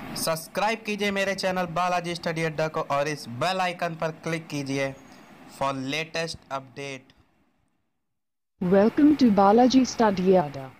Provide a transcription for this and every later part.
subscribe कीजिए मेरे channel Balaji study अड्डा को और इस बेल आइकन पर क्लिक कीजिए for latest update welcome to Balaji study Adda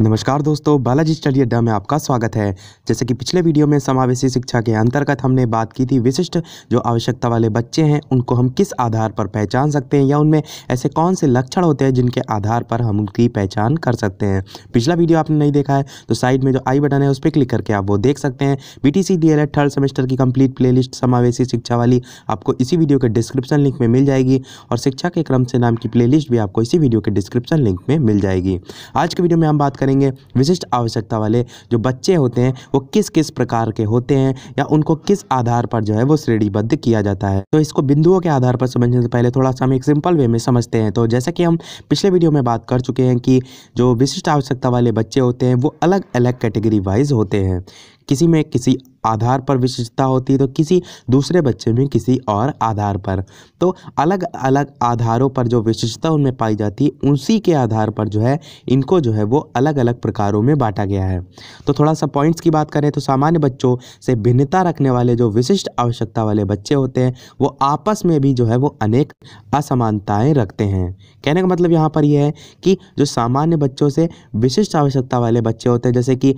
नमस्कार दोस्तों बालाजी स्टडी अड्डा में आपका स्वागत है जैसे कि पिछले वीडियो में समावेशी शिक्षा के अंतर्गत हमने बात की थी विशिष्ट जो आवश्यकता वाले बच्चे हैं उनको हम किस आधार पर पहचान सकते हैं या उनमें ऐसे कौन से लक्षण होते हैं जिनके आधार पर हम उनकी पहचान कर सकते हैं पिछला वीडियो आपने नहीं देखा है तो साइड में जो आई बटन है उस पर क्लिक करके आप वो देख सकते हैं B T C third semester की कम्प्लीट प्ले समावेशी शिक्षा वाली आपको इसी वीडियो के डिस्क्रिप्शन लिंक में मिल जाएगी और शिक्षा के क्रम से नाम की प्ले भी आपको इसी वीडियो के डिस्क्रिप्शन लिंक में मिल जाएगी आज के वीडियो में हम बात बात करेंगे विशिष्ट आवश्यकता वाले जो बच्चे होते हैं वो किस किस प्रकार के होते हैं या उनको किस आधार पर जो है वो श्रेणीबद्ध किया जाता है तो इसको बिंदुओं के आधार पर समझने से पहले थोड़ा सा हम एक सिंपल वे में समझते हैं तो जैसा कि हम पिछले वीडियो में बात कर चुके हैं कि जो विशिष्ट आवश्यकता वाले बच्चे होते हैं वो अलग अलग कैटेगरी वाइज होते हैं किसी में किसी आधार पर विशिष्टता होती है तो किसी दूसरे बच्चे में किसी और आधार पर तो अलग अलग आधारों पर जो विशिष्टता उनमें पाई जाती है उसी के आधार पर जो है इनको जो है वो अलग अलग प्रकारों में बांटा गया है तो थोड़ा सा पॉइंट्स की बात करें तो सामान्य बच्चों से भिन्नता रखने वाले जो विशिष्ट आवश्यकता वाले बच्चे होते हैं वो आपस में भी जो है वो अनेक असमानताएँ रखते हैं कहने का मतलब यहाँ पर यह है कि जो सामान्य बच्चों से विशिष्ट आवश्यकता वाले बच्चे होते हैं जैसे कि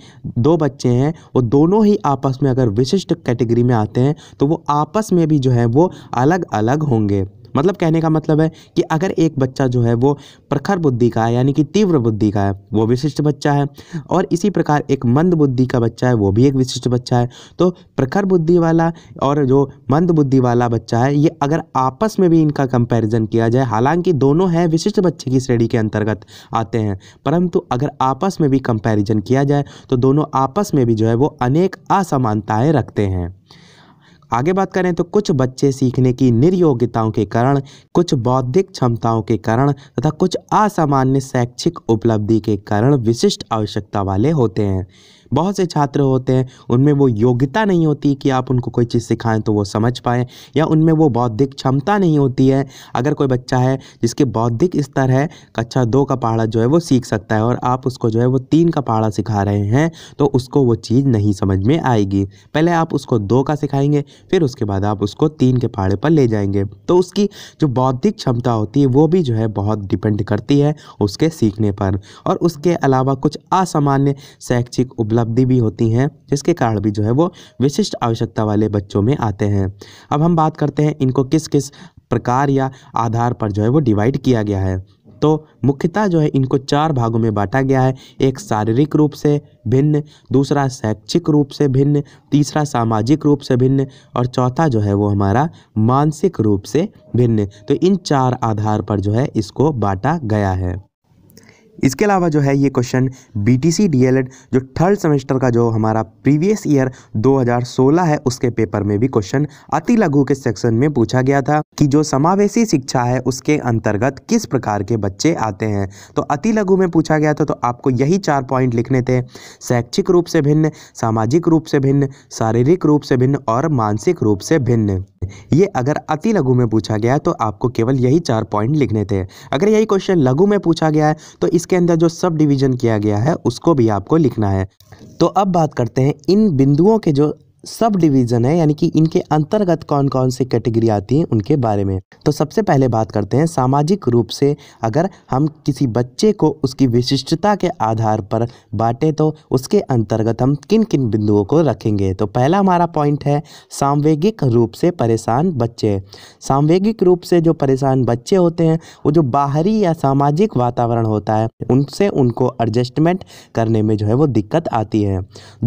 दो बच्चे हैं वो दोनों ही आपस में अगर विशिष्ट कैटेगरी में आते हैं तो वो आपस में भी जो है वो अलग अलग होंगे मतलब कहने का मतलब है कि अगर एक बच्चा जो है वो प्रखर बुद्धि का है यानी कि तीव्र बुद्धि का है वो विशिष्ट बच्चा है और इसी प्रकार एक मंद बुद्धि का बच्चा है वो भी एक विशिष्ट बच्चा है तो प्रखर बुद्धि वाला और जो मंद बुद्धि वाला बच्चा है ये अगर आपस में भी इनका कंपेरिजन किया जाए हालांकि दोनों हैं विशिष्ट बच्चे की श्रेणी के अंतर्गत आते हैं परंतु अगर आपस में भी कंपेरिज़न किया जाए तो दोनों आपस में भी जो है वो अनेक असमानताएँ रखते हैं आगे बात करें तो कुछ बच्चे सीखने की निर्योग्यताओं के कारण कुछ बौद्धिक क्षमताओं के कारण तथा कुछ असामान्य शैक्षिक उपलब्धि के कारण विशिष्ट आवश्यकता वाले होते हैं बहुत से छात्र होते हैं उनमें वो योग्यता नहीं होती कि आप उनको कोई चीज़ सिखाएं तो वो समझ पाएँ या उनमें वो बौद्धिक क्षमता नहीं होती है अगर कोई बच्चा है जिसके बौद्धिक स्तर है कक्षा दो का पहाड़ा जो है वो सीख सकता है और आप उसको जो है वो तीन का पहाड़ा सिखा रहे हैं तो उसको वो चीज़ नहीं समझ में आएगी पहले आप उसको दो का सिखाएंगे फिर उसके बाद आप उसको तीन के पहाड़े पर ले जाएंगे तो उसकी जो बौद्धिक क्षमता होती है वो भी जो है बहुत डिपेंड करती है उसके सीखने पर और उसके अलावा कुछ असामान्य शैक्षिक उपलब्ध उपलब्धि भी होती हैं जिसके कारण भी जो है वो विशिष्ट आवश्यकता वाले बच्चों में आते हैं अब हम बात करते हैं इनको किस किस प्रकार या आधार पर जो है वो डिवाइड किया गया है तो मुख्यतः जो है इनको चार भागों में बांटा गया है एक शारीरिक रूप से भिन्न दूसरा शैक्षिक रूप से भिन्न तीसरा सामाजिक रूप से भिन्न और चौथा जो है वो हमारा मानसिक रूप से भिन्न तो इन चार आधार पर जो है इसको बांटा गया है इसके अलावा जो है ये question B T C D L ed जो थर्ड सेमेस्टर का जो हमारा प्रीवियस ईयर 2016 है उसके पेपर में भी क्वेश्चन अति लघु के सेक्शन में पूछा गया था कि जो समावेशी शिक्षा है उसके अंतर्गत किस प्रकार के बच्चे आते हैं तो अति लघु में पूछा गया था तो आपको यही चार पॉइंट लिखने थे शैक्षिक रूप से भिन्न सामाजिक रूप से भिन्न शारीरिक रूप से भिन्न और मानसिक रूप से भिन्न ये अगर अति लघु में पूछा गया है तो आपको केवल यही चार पॉइंट लिखने थे अगर यही क्वेश्चन लघु में पूछा गया है तो इसके अंदर जो सब डिवीजन किया गया है उसको भी आपको लिखना है तो अब बात करते हैं इन बिंदुओं के जो सब डिवीज़न है यानी कि इनके अंतर्गत कौन कौन सी कैटेगरी आती हैं उनके बारे में तो सबसे पहले बात करते हैं सामाजिक रूप से अगर हम किसी बच्चे को उसकी विशिष्टता के आधार पर बांटें तो उसके अंतर्गत हम किन किन बिंदुओं को रखेंगे तो पहला हमारा पॉइंट है सांवेगिक रूप से परेशान बच्चे सांवेगिक रूप से जो परेशान बच्चे होते हैं वो जो बाहरी या सामाजिक वातावरण होता है उनसे उनको एडजस्टमेंट करने में जो है वो दिक्कत आती है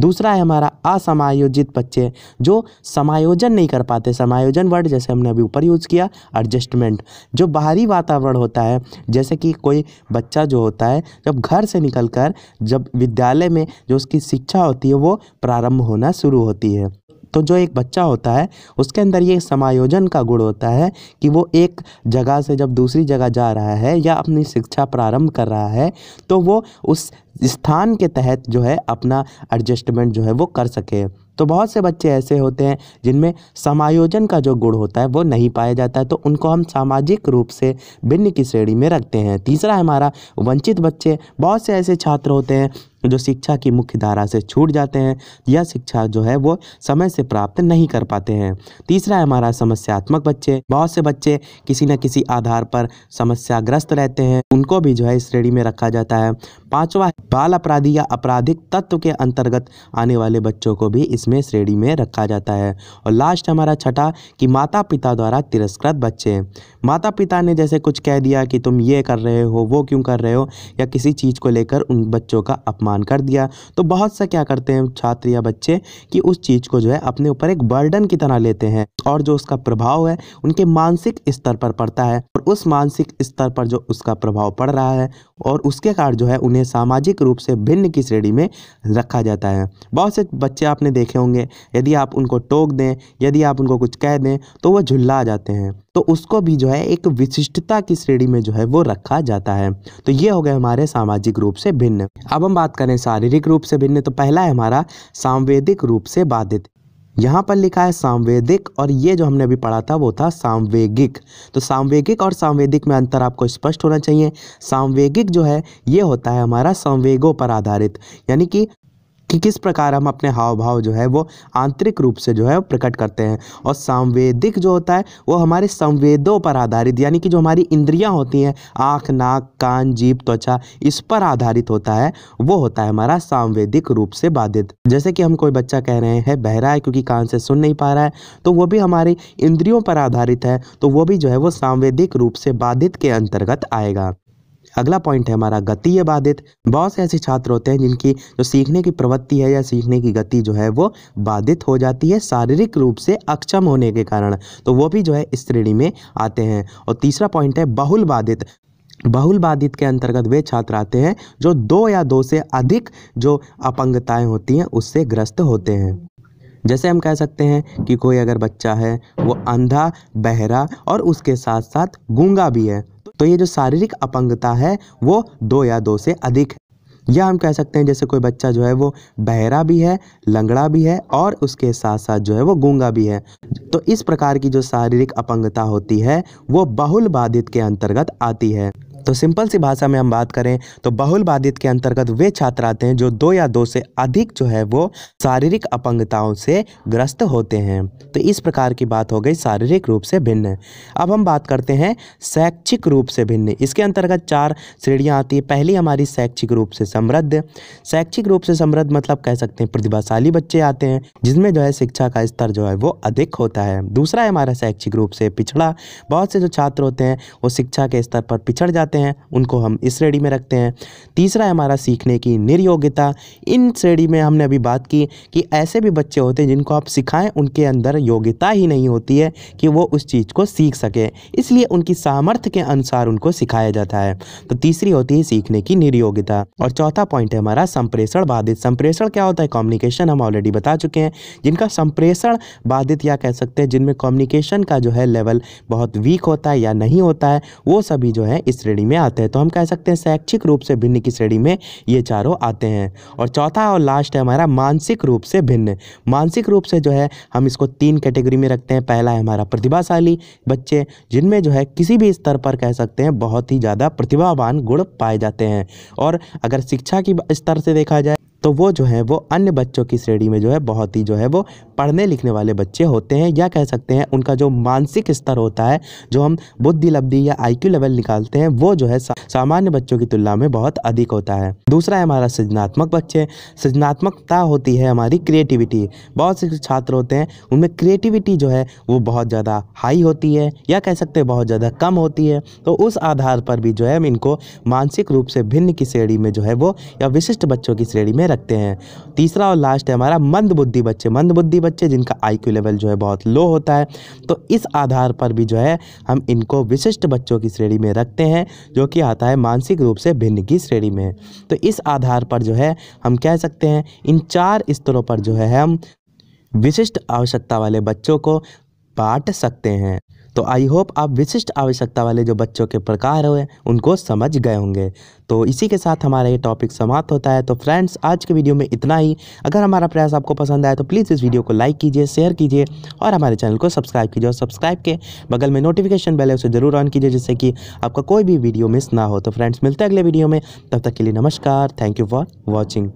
दूसरा है हमारा असमायोजित बच्चे हैं जो समायोजन नहीं कर पाते समायोजन वर्ड जैसे हमने अभी ऊपर यूज़ किया एडजस्टमेंट जो बाहरी वातावरण होता है जैसे कि कोई बच्चा जो होता है जब घर से निकल कर जब विद्यालय में जो उसकी शिक्षा होती है वो प्रारंभ होना शुरू होती है तो जो एक बच्चा होता है उसके अंदर ये समायोजन का गुण होता है कि वो एक जगह से जब दूसरी जगह जा रहा है या अपनी शिक्षा प्रारंभ कर रहा है तो वो उस स्थान के तहत जो है अपना एडजस्टमेंट जो है वो कर सके तो बहुत से बच्चे ऐसे होते हैं जिनमें समायोजन का जो गुण होता है वो नहीं पाया जाता है तो उनको हम सामाजिक रूप से भिन्न की श्रेणी में रखते हैं तीसरा हमारा वंचित बच्चे बहुत से ऐसे छात्र होते हैं जो शिक्षा की मुख्य धारा से छूट जाते हैं यह शिक्षा जो है वो समय से प्राप्त नहीं कर पाते हैं तीसरा है हमारा समस्यात्मक बच्चे बहुत से बच्चे किसी न किसी आधार पर समस्याग्रस्त रहते हैं उनको भी जो है इस श्रेणी में रखा जाता है पांचवा बाल अपराधी या आपराधिक तत्व के अंतर्गत आने वाले बच्चों को भी इसमें श्रेणी में रखा जाता है और लास्ट हमारा छठा कि माता पिता द्वारा तिरस्कृत बच्चे माता पिता ने जैसे कुछ कह दिया कि तुम ये कर रहे हो वो क्यों कर रहे हो या किसी चीज़ को लेकर उन बच्चों का अपमान अपमान कर दिया तो बहुत सा क्या करते हैं छात्र या बच्चे कि उस चीज़ को जो है अपने ऊपर एक बर्डन की तरह लेते हैं और जो उसका प्रभाव है उनके मानसिक स्तर पर पड़ता है और उस मानसिक स्तर पर जो उसका प्रभाव पड़ रहा है और उसके कारण जो है उन्हें सामाजिक रूप से भिन्न की श्रेणी में रखा जाता है बहुत से बच्चे आपने देखे होंगे यदि आप उनको टोक दें यदि आप उनको कुछ कह दें तो वह झुल्ला जाते हैं तो उसको भी जो है एक विशिष्टता की श्रेणी में जो है वो रखा जाता है तो ये हो गए हमारे सामाजिक रूप से भिन्न अब हम बात करें शारीरिक रूप से भिन्न तो पहला है हमारा सांवेदिक रूप से बाधित यहाँ पर लिखा है सांवेदिक और ये जो हमने अभी पढ़ा था वो था सांवेगिक तो सांवेगिक और सांवेदिक में अंतर आपको स्पष्ट होना चाहिए सांवेगिक जो है ये होता है हमारा संवेगों पर आधारित यानी कि कि किस प्रकार हम अपने हाव भाव जो है वो आंतरिक रूप से जो है प्रकट करते हैं और सांवेदिक जो होता है वो हमारे संवेदों पर आधारित यानी कि जो हमारी इंद्रियां होती हैं आँख नाक कान जीप त्वचा इस पर आधारित होता है वो होता है हमारा सांवेदिक रूप से बाधित जैसे कि हम कोई बच्चा कह रहे हैं बहरा है क्योंकि कान से सुन नहीं पा रहा है तो वो भी हमारे इंद्रियों पर आधारित है तो वो भी जो है वो सांवेदिक रूप से बाधित के अंतर्गत आएगा अगला पॉइंट है हमारा है बाधित बहुत से ऐसे छात्र होते हैं जिनकी जो सीखने की प्रवृत्ति है या सीखने की गति जो है वो बाधित हो जाती है शारीरिक रूप से अक्षम होने के कारण तो वो भी जो है इस श्रेणी में आते हैं और तीसरा पॉइंट है बहुल बाधित बहुल बाधित के अंतर्गत वे छात्र आते हैं जो दो या दो से अधिक जो अपंगताएं होती हैं उससे ग्रस्त होते हैं जैसे हम कह सकते हैं कि कोई अगर बच्चा है वो अंधा बहरा और उसके साथ साथ गूंगा भी है तो ये जो शारीरिक अपंगता है वो दो या दो से अधिक है या हम कह सकते हैं जैसे कोई बच्चा जो है वो बहरा भी है लंगड़ा भी है और उसके साथ साथ जो है वो गूंगा भी है तो इस प्रकार की जो शारीरिक अपंगता होती है वो बहुल बाधित के अंतर्गत आती है तो सिंपल सी भाषा में हम बात करें तो बहुल बाधित के अंतर्गत वे छात्र आते हैं जो दो या दो से अधिक जो है वो शारीरिक अपंगताओं से ग्रस्त होते हैं तो इस प्रकार की बात हो गई शारीरिक रूप से भिन्न अब हम बात करते हैं शैक्षिक रूप से भिन्न इसके अंतर्गत चार श्रेणियाँ आती है पहली हमारी शैक्षिक रूप से समृद्ध शैक्षिक रूप से समृद्ध मतलब कह सकते हैं प्रतिभाशाली बच्चे आते हैं जिसमें जो है शिक्षा का स्तर जो है वो अधिक होता है दूसरा है हमारा शैक्षिक रूप से पिछड़ा बहुत से जो छात्र होते हैं वो शिक्षा के स्तर पर पिछड़ जाते हैं करते हैं उनको हम इस श्रेणी में रखते हैं तीसरा है हमारा सीखने की निर्योग्यता इन श्रेणी में हमने अभी बात की कि ऐसे भी बच्चे होते हैं जिनको आप सिखाएं उनके अंदर योग्यता ही नहीं होती है कि वो उस चीज़ को सीख सके इसलिए उनकी सामर्थ्य के अनुसार उनको सिखाया जाता है तो तीसरी होती है सीखने की निर्योग्यता और चौथा पॉइंट है हमारा संप्रेषण बाधित संप्रेषण क्या होता है कम्युनिकेशन हम ऑलरेडी बता चुके हैं जिनका संप्रेषण बाधित या कह सकते हैं जिनमें कम्युनिकेशन का जो है लेवल बहुत वीक होता है या नहीं होता है वो सभी जो है इस श्रेणी में आते हैं तो हम कह सकते हैं शैक्षिक रूप से भिन्न की श्रेणी में ये चारों आते हैं और चौथा और लास्ट है हमारा मानसिक रूप से भिन्न मानसिक रूप से जो है हम इसको तीन कैटेगरी में रखते हैं पहला है हमारा प्रतिभाशाली बच्चे जिनमें जो है किसी भी स्तर पर कह सकते हैं बहुत ही ज़्यादा प्रतिभावान गुण पाए जाते हैं और अगर शिक्षा की स्तर से देखा जाए तो वो जो है वो अन्य बच्चों की श्रेणी में जो है बहुत ही जो है वो पढ़ने लिखने वाले बच्चे होते हैं या कह सकते हैं उनका जो मानसिक स्तर होता है जो हम बुद्धि लब्धि या आईक्यू लेवल निकालते हैं वो जो है सामान्य बच्चों की तुलना में बहुत अधिक होता है दूसरा है हमारा सृजनात्मक बच्चे सृजनात्मकता होती है हमारी क्रिएटिविटी बहुत से छात्र होते हैं उनमें क्रिएटिविटी जो है वो बहुत ज़्यादा हाई होती है या कह सकते हैं बहुत ज़्यादा कम होती है तो उस आधार पर भी जो है हम इनको मानसिक रूप से भिन्न की श्रेणी में जो है वो या विशिष्ट बच्चों की श्रेणी में सकते हैं तीसरा और लास्ट है हमारा मंदबुद्धि बच्चे मंदबुद्धि बच्चे जिनका आई लेवल जो है बहुत लो होता है तो इस आधार पर भी जो है हम इनको विशिष्ट बच्चों की श्रेणी में रखते हैं जो कि आता है मानसिक रूप से भिन्न की श्रेणी में तो इस आधार पर जो है हम कह सकते हैं इन चार स्तरों पर जो है हम विशिष्ट आवश्यकता वाले बच्चों को बांट सकते हैं तो आई होप आप विशिष्ट आवश्यकता वाले जो बच्चों के प्रकार हुए उनको समझ गए होंगे तो इसी के साथ हमारा ये टॉपिक समाप्त होता है तो फ्रेंड्स आज के वीडियो में इतना ही अगर हमारा प्रयास आपको पसंद आया तो प्लीज़ इस वीडियो को लाइक कीजिए शेयर कीजिए और हमारे चैनल को सब्सक्राइब कीजिए और सब्सक्राइब के बगल में नोटिफिकेशन बेल है उसे ज़रूर ऑन कीजिए जिससे कि आपका कोई भी वीडियो मिस ना हो तो फ्रेंड्स मिलते हैं अगले वीडियो में तब तक के लिए नमस्कार थैंक यू फॉर वॉचिंग